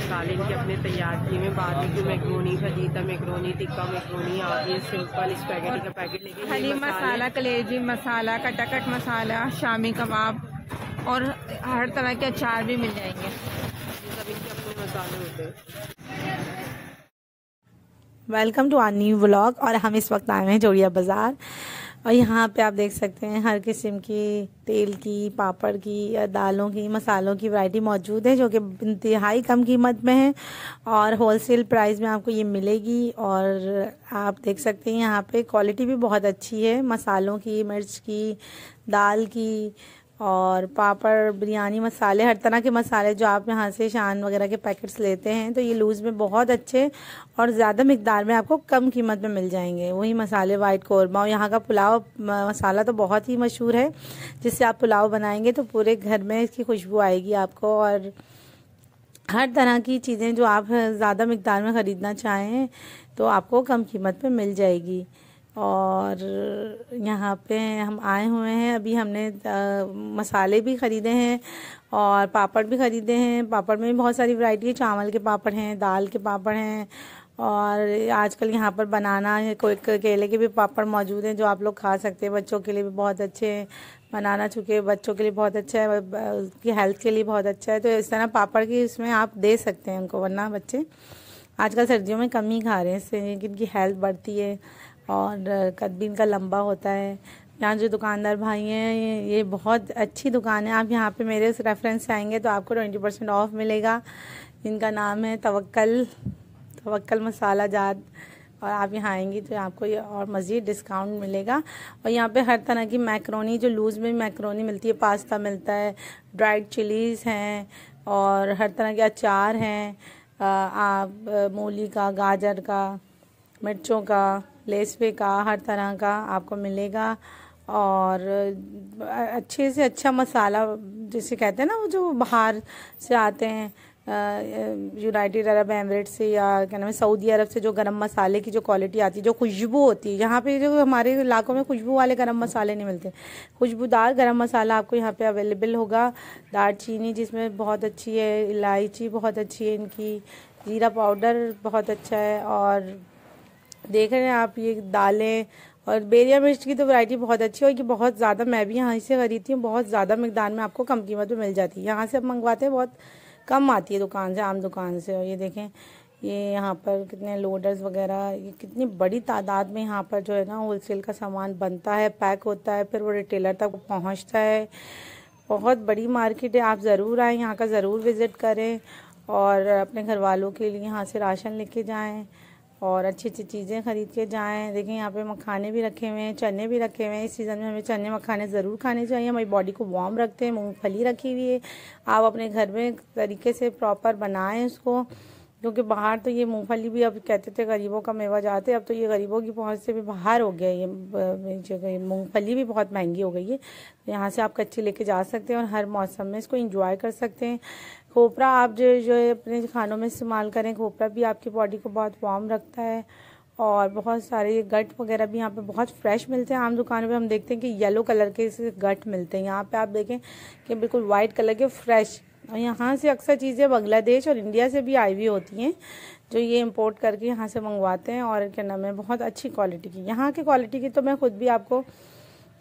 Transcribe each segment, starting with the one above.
मसाले इनके अपने तैयार किए हुए बाद में macaroni fajita macaroni tikka macaroni आदि सिंपल स्पैगेटी का पैकेट लेके हली मसाला कलेजी मसाला कटाकट मसाला शामी कबाब और हर तरह के अचार भी मिल जाएंगे welcome to our new blog और हम इस वक्त आए हैं जोड़िया बाज़ार और यहाँ पे आप देख सकते हैं हर किस्म की तेल की पापड़ की या दालों की मसालों की वैरायटी मौजूद है जो कि इंतहाई कम कीमत में है और होलसेल प्राइस में आपको ये मिलेगी और आप देख सकते हैं यहाँ पे क्वालिटी भी बहुत अच्छी है मसालों की मिर्च की दाल की और पापड़ बिरयानी मसाले हर तरह के मसाले जो आप यहाँ से शान वगैरह के पैकेट्स लेते हैं तो ये लूज़ में बहुत अच्छे और ज़्यादा मकदार में आपको कम कीमत में मिल जाएंगे वही मसाले वाइट कौरमा और यहाँ का पुलाव मसाला तो बहुत ही मशहूर है जिससे आप पुलाव बनाएंगे तो पूरे घर में इसकी खुशबू आएगी आपको और हर तरह की चीज़ें जो आप ज़्यादा मकदार में ख़रीदना चाहें तो आपको कम कीमत पर मिल जाएगी और यहाँ पे हम आए हुए हैं अभी हमने मसाले भी ख़रीदे हैं और पापड़ भी ख़रीदे हैं पापड़ में भी बहुत सारी वैरायटी है चावल के पापड़ हैं दाल के पापड़ हैं और आजकल यहाँ पर बनाना है कोई केले के भी पापड़ मौजूद हैं जो आप लोग खा सकते हैं बच्चों के लिए भी बहुत अच्छे हैं बनाना चूँकि बच्चों के लिए बहुत अच्छा है उसकी हेल्थ के लिए बहुत अच्छा है तो इस तरह पापड़ की इसमें आप दे सकते हैं उनको वरना बच्चे आजकल सर्दियों में कम ही खा रहे हैं इससे इनकी हेल्थ बढ़ती है और कदबीन का लंबा होता है यहाँ जो दुकानदार भाई हैं ये बहुत अच्छी दुकान है आप यहाँ पे मेरे रेफरेंस से आएंगे तो आपको ट्वेंटी परसेंट ऑफ मिलेगा इनका नाम है तवक्ल तवक्ल मसाला जात और आप यहाँ आएंगी तो आपको ये और मज़ीद डिस्काउंट मिलेगा और यहाँ पे हर तरह की मैक्रोनी जो लूज़ में मैक्रोनी मिलती है पास्ता मिलता है ड्राइड चिलीज़ हैं और हर तरह के अचार हैं आप मूली का गाजर का मिर्चों का लेसवे का हर तरह का आपको मिलेगा और अच्छे से अच्छा मसाला जिसे कहते हैं ना वो जो बाहर से आते हैं यूनाइटेड अरब एमरेट से या क्या नाम है सऊदी अरब से जो गरम मसाले की जो क्वालिटी आती है जो खुशबू होती है यहाँ पे जो हमारे इलाकों में खुशबू वाले गरम मसाले नहीं मिलते खुशबूदार गरम मसाला आपको यहाँ पे अवेलेबल होगा दालचीनी जिसमें बहुत अच्छी है इलायची बहुत अच्छी है इनकी ज़ीरा पाउडर बहुत अच्छा है और देख रहे हैं आप ये दालें और बेरिया मिर्च की तो वैरायटी बहुत अच्छी है और ये बहुत ज़्यादा मैं भी यहाँ से खरीदती हूँ बहुत ज़्यादा मकदार में आपको कम कीमत में मिल जाती है यहाँ से आप मंगवाते हैं बहुत कम आती है दुकान से आम दुकान से और ये देखें ये यहाँ पर कितने लोडर्स वगैरह ये कितनी बड़ी तादाद में यहाँ पर जो है ना होलसेल का सामान बनता है पैक होता है फिर वो रिटेलर तक पहुँचता है बहुत बड़ी मार्केट है आप ज़रूर आएँ यहाँ का ज़रूर विज़िट करें और अपने घर वालों के लिए यहाँ से राशन लेके जाएँ और अच्छी अच्छी चीज़ें ख़रीद के जाएँ देखें यहाँ पे मखाने भी रखे हुए हैं चने भी रखे हुए हैं इस सीज़न में हमें चने मखाने ज़रूर खाने चाहिए हमारी बॉडी को वार्म रखते हैं मूँगफली रखी हुई है आप अपने घर में तरीके से प्रॉपर बनाएँ उसको क्योंकि बाहर तो ये मूँगफली भी अब कहते थे गरीबों का मेवा जाते अब तो ये गरीबों की पहुंच से भी बाहर हो गया ये मूँगफली भी बहुत महंगी हो गई है यहाँ से आप कच्ची लेके जा सकते हैं और हर मौसम में इसको इंजॉय कर सकते हैं खोपरा आप जो जो है अपने खानों में इस्तेमाल करें खोपरा भी आपकी बॉडी को बहुत वार्म रखता है और बहुत सारे गट वगैरह भी यहाँ पे बहुत फ्रेश मिलते हैं आम दुकानों पे हम देखते हैं कि येलो कलर के गट मिलते हैं यहाँ पे आप देखें कि बिल्कुल वाइट कलर के फ्रेश और यहाँ से अक्सर चीज़ें बांग्लादेश और इंडिया से भी आई हुई होती हैं जो ये इम्पोर्ट करके यहाँ से मंगवाते हैं और क्या नाम है बहुत अच्छी क्वालिटी की यहाँ की क्वालिटी की तो मैं खुद भी आपको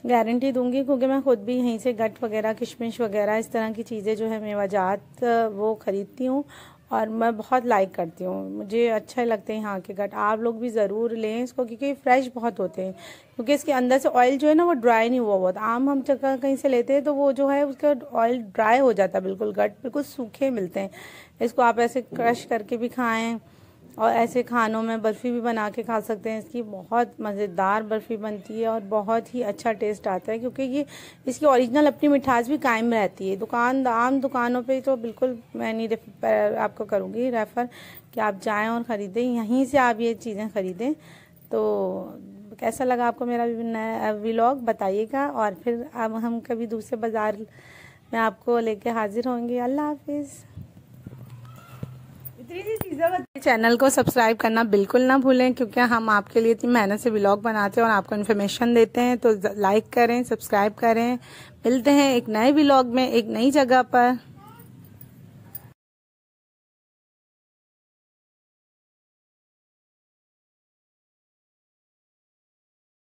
गारंटी दूंगी क्योंकि मैं ख़ुद भी यहीं से गट वगैरह किशमिश वगैरह इस तरह की चीज़ें जो है मेवाजात वो ख़रीदती हूँ और मैं बहुत लाइक करती हूँ मुझे अच्छे लगते हैं यहाँ के गट आप लोग भी ज़रूर लें इसको क्योंकि फ्रेश बहुत होते हैं क्योंकि इसके अंदर से ऑयल जो है ना वो ड्राई नहीं हुआ बहुत आम हम जगह कहीं से लेते हैं तो वो जो है उसका ऑयल ड्राई हो जाता है बिल्कुल गट बिल्कुल सूखे मिलते हैं इसको आप ऐसे क्रश करके भी खाएँ और ऐसे खानों में बर्फ़ी भी बना के खा सकते हैं इसकी बहुत मज़ेदार बर्फ़ी बनती है और बहुत ही अच्छा टेस्ट आता है क्योंकि ये इसकी ओरिजिनल अपनी मिठास भी कायम रहती है दुकान आम दुकानों पे तो बिल्कुल मैं नहीं आपको करूँगी रेफ़र कि आप जाएँ और ख़रीदें यहीं से आप ये चीज़ें ख़रीदें तो कैसा लगा आपको मेरा व्लॉग बताइएगा और फिर अब हम कभी दूसरे बाज़ार में आपको कर हाज़िर होंगे अल्लाह हाफिज़ चैनल को सब्सक्राइब करना बिल्कुल ना भूलें क्योंकि हम आपके लिए इतनी मेहनत से ब्लॉग बनाते हैं और आपको इन्फॉर्मेशन देते हैं तो लाइक करें सब्सक्राइब करें मिलते हैं एक नए ब्लॉग में एक नई जगह पर